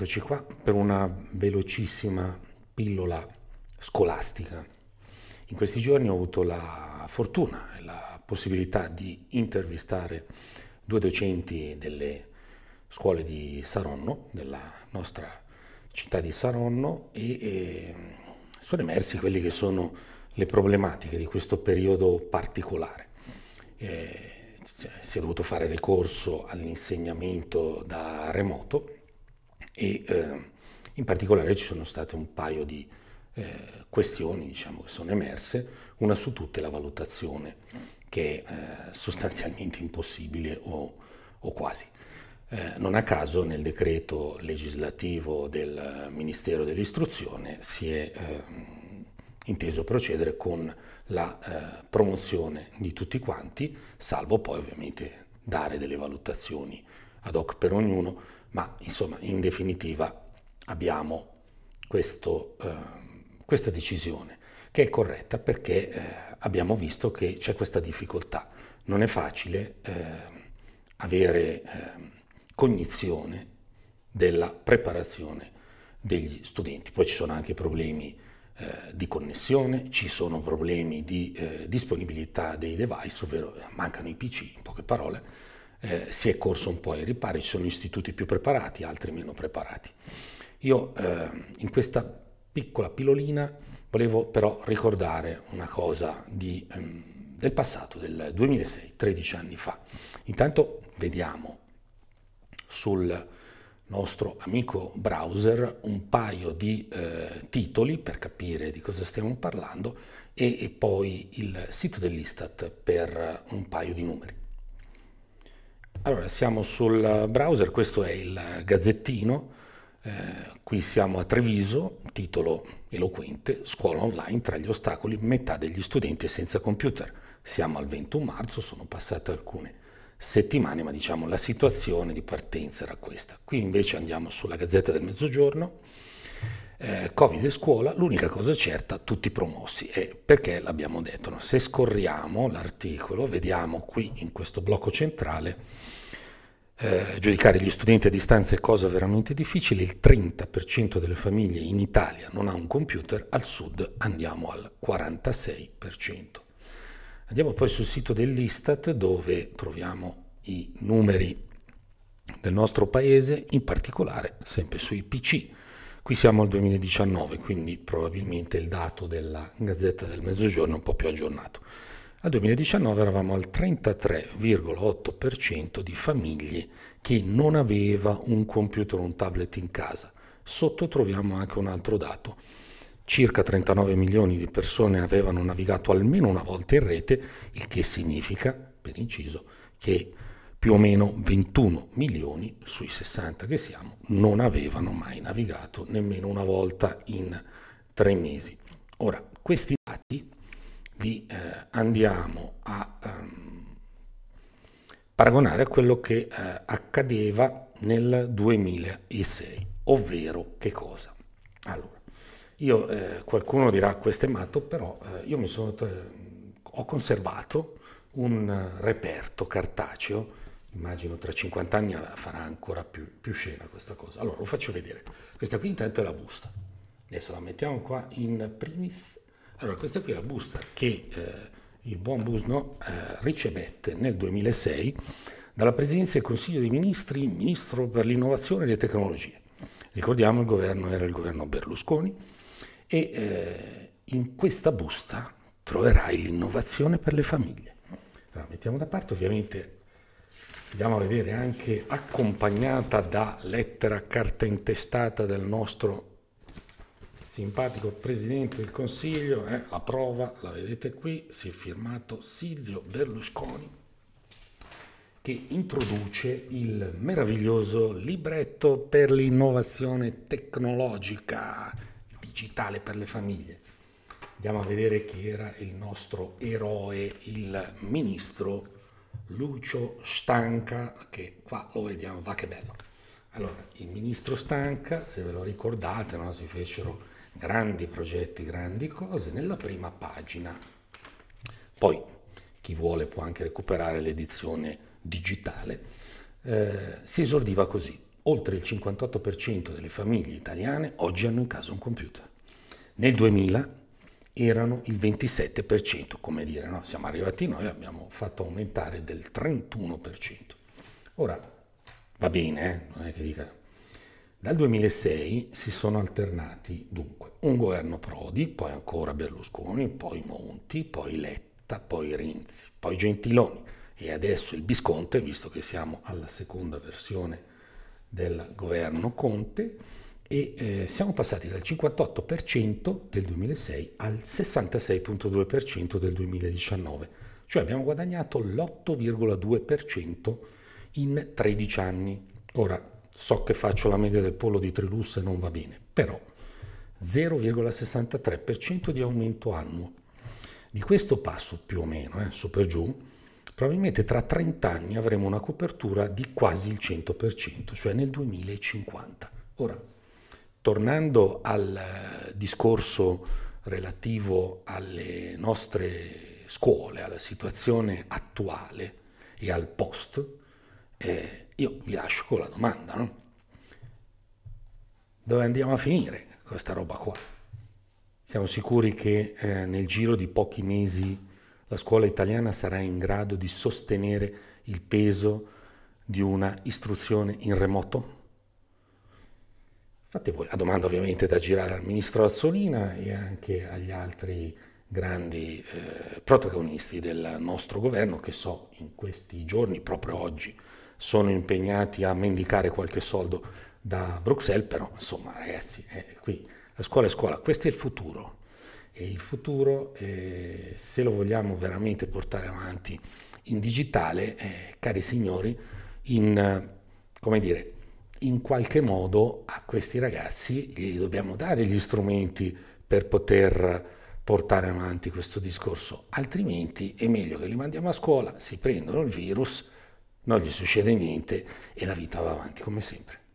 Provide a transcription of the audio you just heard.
Eccoci qua per una velocissima pillola scolastica. In questi giorni ho avuto la fortuna e la possibilità di intervistare due docenti delle scuole di Saronno, della nostra città di Saronno, e, e sono emersi quelle che sono le problematiche di questo periodo particolare. Eh, si è dovuto fare ricorso all'insegnamento da remoto e eh, in particolare ci sono state un paio di eh, questioni diciamo, che sono emerse, una su tutte la valutazione che è eh, sostanzialmente impossibile o, o quasi. Eh, non a caso nel decreto legislativo del Ministero dell'Istruzione si è ehm, inteso procedere con la eh, promozione di tutti quanti, salvo poi ovviamente dare delle valutazioni ad hoc per ognuno, ma insomma in definitiva abbiamo questo, eh, questa decisione che è corretta perché eh, abbiamo visto che c'è questa difficoltà. Non è facile eh, avere eh, cognizione della preparazione degli studenti. Poi ci sono anche problemi eh, di connessione, ci sono problemi di eh, disponibilità dei device, ovvero mancano i PC, in poche parole, eh, si è corso un po' ai ripari, ci sono istituti più preparati, altri meno preparati. Io eh, in questa piccola pilolina volevo però ricordare una cosa di, ehm, del passato, del 2006, 13 anni fa. Intanto vediamo sul nostro amico browser un paio di eh, titoli per capire di cosa stiamo parlando e, e poi il sito dell'Istat per un paio di numeri. Allora, siamo sul browser, questo è il gazzettino, eh, qui siamo a Treviso, titolo eloquente, scuola online tra gli ostacoli, metà degli studenti è senza computer. Siamo al 21 marzo, sono passate alcune settimane, ma diciamo la situazione di partenza era questa. Qui invece andiamo sulla Gazzetta del Mezzogiorno, eh, Covid e scuola, l'unica cosa certa, tutti promossi. E perché l'abbiamo detto? No? Se scorriamo l'articolo, vediamo qui in questo blocco centrale, eh, giudicare gli studenti a distanza è cosa veramente difficile, il 30% delle famiglie in Italia non ha un computer, al sud andiamo al 46%. Andiamo poi sul sito dell'Istat dove troviamo i numeri del nostro paese, in particolare sempre sui PC Qui siamo al 2019, quindi probabilmente il dato della Gazzetta del Mezzogiorno è un po' più aggiornato. Al 2019 eravamo al 33,8% di famiglie che non aveva un computer o un tablet in casa. Sotto troviamo anche un altro dato. Circa 39 milioni di persone avevano navigato almeno una volta in rete, il che significa, per inciso, che più o meno 21 milioni sui 60 che siamo non avevano mai navigato nemmeno una volta in tre mesi. Ora, questi dati li eh, andiamo a ehm, paragonare a quello che eh, accadeva nel 2006, ovvero che cosa? Allora, io, eh, qualcuno dirà questo è matto, però eh, io sono, eh, ho conservato un eh, reperto cartaceo immagino tra 50 anni farà ancora più, più scena questa cosa. Allora, lo faccio vedere. Questa qui intanto è la busta. Adesso la mettiamo qua in primis. Allora, questa qui è la busta che eh, il buon Busno eh, ricevette nel 2006 dalla Presidenza del Consiglio dei Ministri, Ministro per l'Innovazione e le Tecnologie. Ricordiamo il governo era il governo Berlusconi e eh, in questa busta troverai l'innovazione per le famiglie. Allora, mettiamo da parte ovviamente andiamo a vedere anche accompagnata da lettera carta intestata del nostro simpatico presidente del consiglio eh, la prova la vedete qui si è firmato Silvio Berlusconi che introduce il meraviglioso libretto per l'innovazione tecnologica digitale per le famiglie andiamo a vedere chi era il nostro eroe il ministro Lucio Stanca, che qua lo vediamo, va che bello. Allora, il ministro Stanca, se ve lo ricordate, no, si fecero grandi progetti, grandi cose, nella prima pagina. Poi chi vuole può anche recuperare l'edizione digitale. Eh, si esordiva così. Oltre il 58% delle famiglie italiane oggi hanno in casa un computer. Nel 2000 erano il 27%, come dire, no? siamo arrivati noi e abbiamo fatto aumentare del 31%. Ora, va bene, eh? non è che dica... Dal 2006 si sono alternati dunque un governo Prodi, poi ancora Berlusconi, poi Monti, poi Letta, poi Renzi, poi Gentiloni e adesso il Bisconte, visto che siamo alla seconda versione del governo Conte, e eh, siamo passati dal 58% del 2006 al 66.2% del 2019, cioè abbiamo guadagnato l'8,2% in 13 anni. Ora so che faccio la media del pollo di Trilus e non va bene, però 0,63% di aumento annuo. Di questo passo più o meno, eh, su per giù, probabilmente tra 30 anni avremo una copertura di quasi il 100%, cioè nel 2050. Ora, tornando al eh, discorso relativo alle nostre scuole, alla situazione attuale e al post, eh, io vi lascio con la domanda, no? Dove andiamo a finire questa roba qua? Siamo sicuri che eh, nel giro di pochi mesi la scuola italiana sarà in grado di sostenere il peso di una istruzione in remoto? Fate voi la domanda ovviamente da girare al ministro Azzolina e anche agli altri grandi eh, protagonisti del nostro governo che so in questi giorni, proprio oggi, sono impegnati a mendicare qualche soldo da Bruxelles, però insomma ragazzi, è eh, qui la scuola è scuola, questo è il futuro e il futuro eh, se lo vogliamo veramente portare avanti in digitale, eh, cari signori, in, come dire, in qualche modo a questi ragazzi gli dobbiamo dare gli strumenti per poter portare avanti questo discorso, altrimenti è meglio che li mandiamo a scuola, si prendono il virus, non gli succede niente e la vita va avanti come sempre.